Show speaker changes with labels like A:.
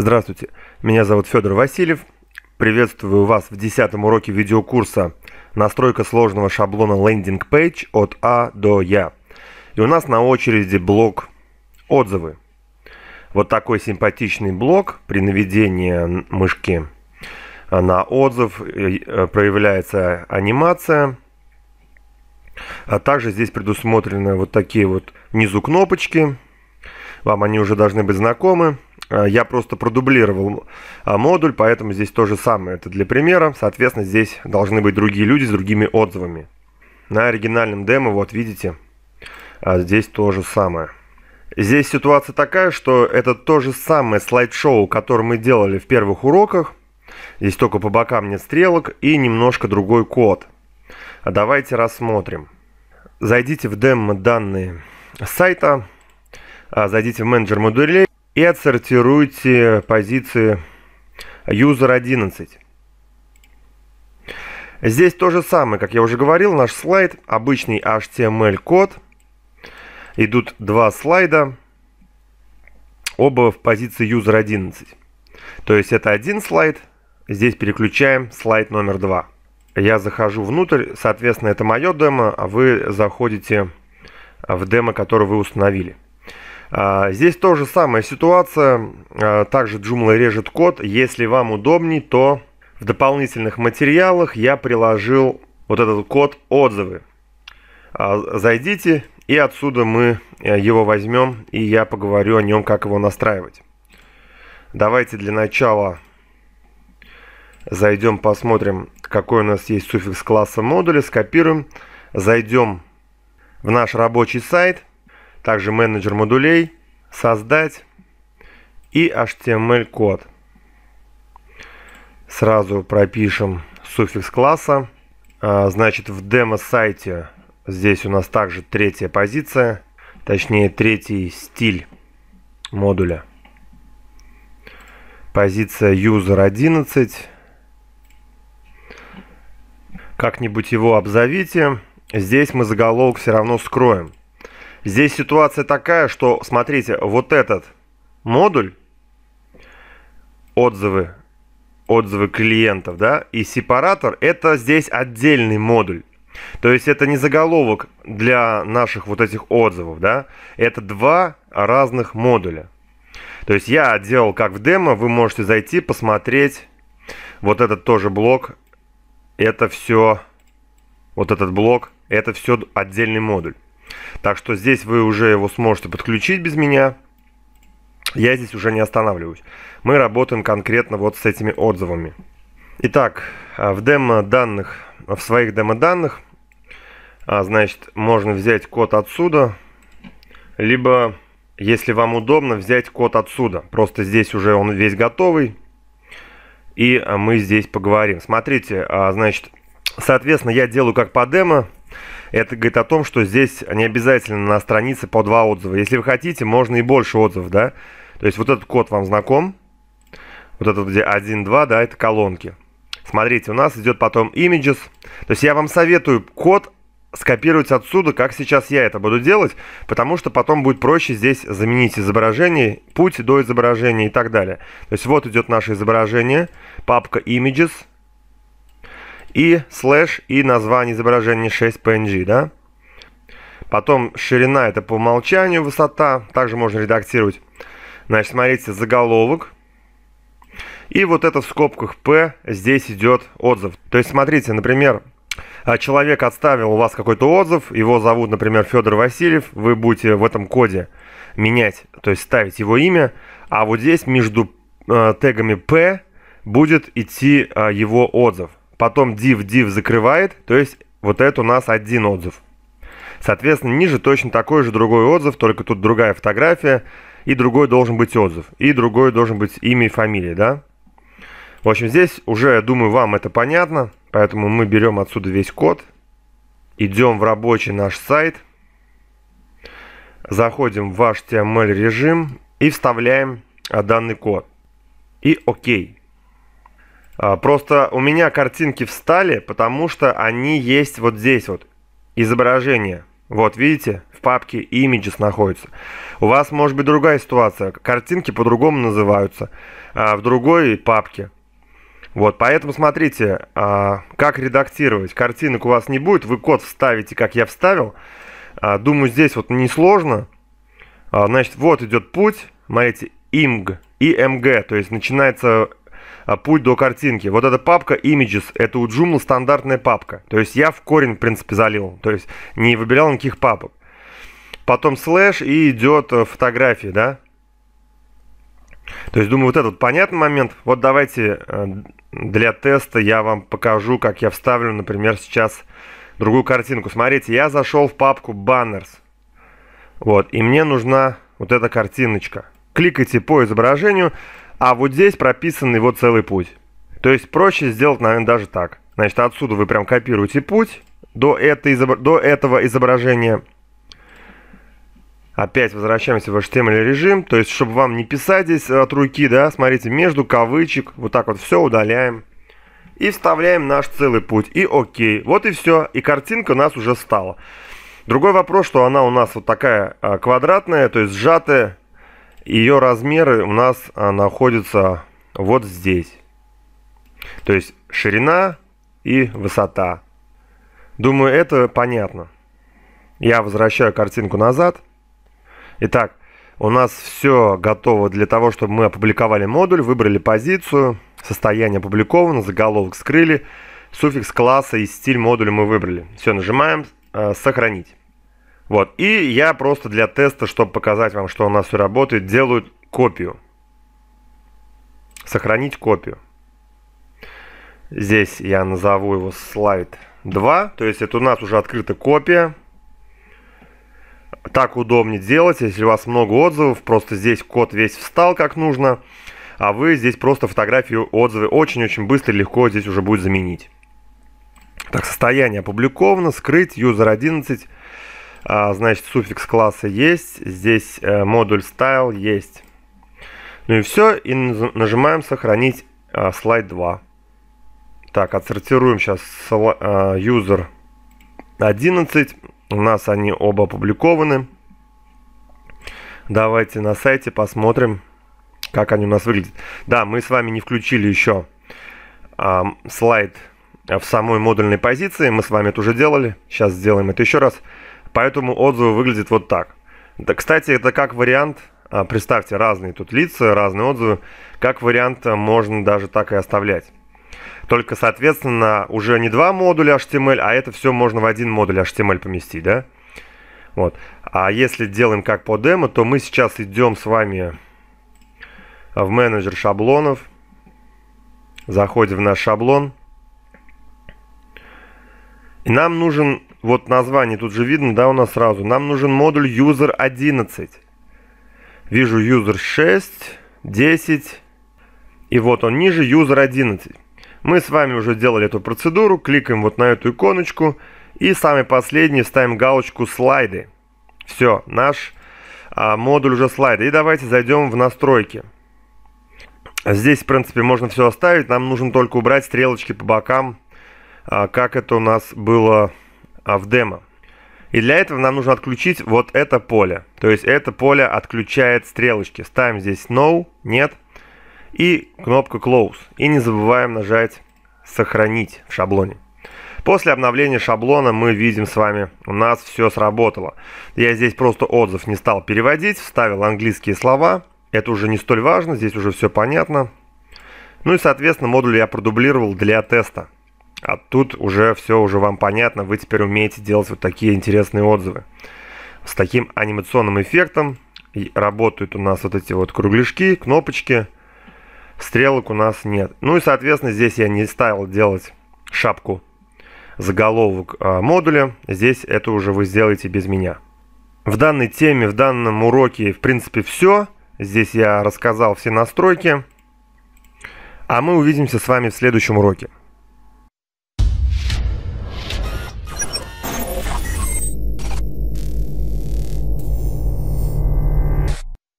A: Здравствуйте, меня зовут Федор Васильев. Приветствую вас в десятом уроке видеокурса «Настройка сложного шаблона лендинг пейдж от А до Я». И у нас на очереди блок «Отзывы». Вот такой симпатичный блок при наведении мышки а, на отзыв э, проявляется анимация. А также здесь предусмотрены вот такие вот внизу кнопочки. Вам они уже должны быть знакомы. Э, я просто продублировал а, модуль, поэтому здесь то же самое. Это для примера. Соответственно, здесь должны быть другие люди с другими отзывами. На оригинальном демо, вот видите, а, здесь то же самое. Здесь ситуация такая, что это то же самое слайд-шоу, которое мы делали в первых уроках. Здесь только по бокам нет стрелок и немножко другой код. А давайте рассмотрим. Зайдите в демо данные сайта, зайдите в менеджер модулей и отсортируйте позиции user 11. Здесь то же самое, как я уже говорил, наш слайд, обычный HTML-код. Идут два слайда, оба в позиции user 11. То есть это один слайд, здесь переключаем слайд номер два. Я захожу внутрь, соответственно, это мое демо, а вы заходите в демо, которое вы установили. А, здесь тоже самая ситуация. А, также Joomla режет код. Если вам удобней, то в дополнительных материалах я приложил вот этот код отзывы. А, зайдите, и отсюда мы э, его возьмем, и я поговорю о нем, как его настраивать. Давайте для начала зайдем, посмотрим, какой у нас есть суффикс класса модуля, скопируем, зайдем в наш рабочий сайт – также менеджер модулей, создать и HTML-код. Сразу пропишем суффикс класса. А, значит, в демо-сайте здесь у нас также третья позиция, точнее третий стиль модуля. Позиция user 11. Как-нибудь его обзовите. Здесь мы заголовок все равно скроем. Здесь ситуация такая, что, смотрите, вот этот модуль, отзывы, отзывы клиентов, да, и сепаратор, это здесь отдельный модуль. То есть это не заголовок для наших вот этих отзывов, да, это два разных модуля. То есть я делал как в демо, вы можете зайти, посмотреть. Вот этот тоже блок, это все, вот этот блок, это все отдельный модуль. Так что здесь вы уже его сможете подключить без меня. Я здесь уже не останавливаюсь. Мы работаем конкретно вот с этими отзывами. Итак, а, в демо-данных, в своих демо-данных, а, значит, можно взять код отсюда, либо, если вам удобно, взять код отсюда. Просто здесь уже он весь готовый, и а, мы здесь поговорим. Смотрите, значит, соответственно, я делаю как по демо, это говорит о том, что здесь не обязательно на странице по два отзыва. Если вы хотите, можно и больше отзывов, да? То есть вот этот код вам знаком. Вот этот где 1, 2, да, это колонки. Смотрите, у нас идет потом images. То есть я вам советую код скопировать отсюда, как сейчас я это буду делать, потому что потом будет проще здесь заменить изображение, путь до изображения и так далее. То есть вот идет наше изображение, папка images – и слэш и название изображения 6 PNG, да? Потом ширина это по умолчанию, высота, также можно редактировать. Значит, смотрите, заголовок. И вот это в скобках P здесь идет отзыв. То есть, смотрите, например, а, человек отставил у вас какой-то отзыв, его зовут, например, Федор Васильев, вы будете в этом коде менять, то есть ставить его имя, а вот здесь между э, тегами P будет идти э, его отзыв потом div div закрывает, то есть вот это у нас один отзыв. Соответственно, ниже точно такой же другой отзыв, только тут другая фотография, и другой должен быть отзыв, и другой должен быть имя и фамилия, да? В общем, здесь уже, я думаю, вам это понятно, поэтому мы берем отсюда весь код, идем в рабочий наш сайт, заходим в ваш TML режим и вставляем данный код. И окей. А, просто у меня картинки встали, потому что они есть вот здесь вот. Изображение. Вот, видите? В папке Images находится. У вас может быть другая ситуация. Картинки по-другому называются. А, в другой папке. Вот, поэтому смотрите, а, как редактировать. Картинок у вас не будет. Вы код вставите, как я вставил. Думаю, здесь вот несложно. Значит, вот идет путь. Смотрите, img, img, то есть начинается а путь до картинки. Вот эта папка Images, это у Joomla стандартная папка. То есть я в корень, в принципе, залил. То есть не выбирал никаких папок. Потом слэш и идет э, фотографии, да? То есть, думаю, вот этот понятный момент. Вот давайте э, для теста я вам покажу, как я вставлю, например, сейчас другую картинку. Смотрите, я зашел в папку Banners. Вот, и мне нужна вот эта картиночка. Кликайте по изображению. А вот здесь прописан его целый путь. То есть проще сделать, наверное, даже так. Значит, отсюда вы прям копируете путь до, этой, до этого изображения. Опять возвращаемся в HTML эм режим. То есть, чтобы вам не писать здесь от руки, да, смотрите, между кавычек. Вот так вот все удаляем. И вставляем наш целый путь. И окей. Вот и все. И картинка у нас уже стала. Другой вопрос, что она у нас вот такая а, квадратная, то есть сжатая. Ее размеры у нас а, находятся вот здесь. То есть ширина и высота. Думаю, это понятно. Я возвращаю картинку назад. Итак, у нас все готово для того, чтобы мы опубликовали модуль, выбрали позицию, состояние опубликовано, заголовок скрыли, суффикс класса и стиль модуля мы выбрали. Все, нажимаем а, «Сохранить». Вот. И я просто для теста, чтобы показать вам, что у нас все работает, делаю копию. Сохранить копию. Здесь я назову его слайд 2. То есть это у нас уже открыта копия. Так удобнее делать, если у вас много отзывов. Просто здесь код весь встал как нужно. А вы здесь просто фотографию, отзывы очень-очень быстро и легко здесь уже будет заменить. Так, состояние опубликовано. Скрыть, user 11. А, значит, суффикс класса есть, здесь э, модуль style есть. Ну и все, и нажимаем сохранить э, слайд 2. Так, отсортируем сейчас user 11. У нас они оба опубликованы. Давайте на сайте посмотрим, как они у нас выглядят. Да, мы с вами не включили еще э, слайд в самой модульной позиции. Мы с вами это уже делали. Сейчас сделаем это еще раз. Поэтому отзывы выглядят вот так. Да, кстати, это как вариант, а, представьте, разные тут лица, разные отзывы, как вариант а, можно даже так и оставлять. Только, соответственно, уже не два модуля HTML, а это все можно в один модуль HTML поместить, да? Вот. А если делаем как по демо, то мы сейчас идем с вами а, в менеджер шаблонов. Заходим в наш шаблон. И нам нужен вот название тут же видно, да, у нас сразу. Нам нужен модуль user 11. Вижу user 6, 10. И вот он ниже user 11. Мы с вами уже делали эту процедуру. Кликаем вот на эту иконочку. И самый последний ставим галочку слайды. Все, наш а, модуль уже слайды. И давайте зайдем в настройки. Здесь, в принципе, можно все оставить. Нам нужно только убрать стрелочки по бокам, а, как это у нас было а в демо. И для этого нам нужно отключить вот это поле. То есть это поле отключает стрелочки. Ставим здесь No, нет. И кнопку Close. И не забываем нажать Сохранить в шаблоне. После обновления шаблона мы видим с вами, у нас все сработало. Я здесь просто отзыв не стал переводить, вставил английские слова. Это уже не столь важно, здесь уже все понятно. Ну и, соответственно, модуль я продублировал для теста. А тут уже все уже вам понятно, вы теперь умеете делать вот такие интересные отзывы. С таким анимационным эффектом работают у нас вот эти вот кругляшки, кнопочки. Стрелок у нас нет. Ну и, соответственно, здесь я не ставил делать шапку заголовок а, модуля. Здесь это уже вы сделаете без меня. В данной теме, в данном уроке, в принципе, все. Здесь я рассказал все настройки. А мы увидимся с вами в следующем уроке.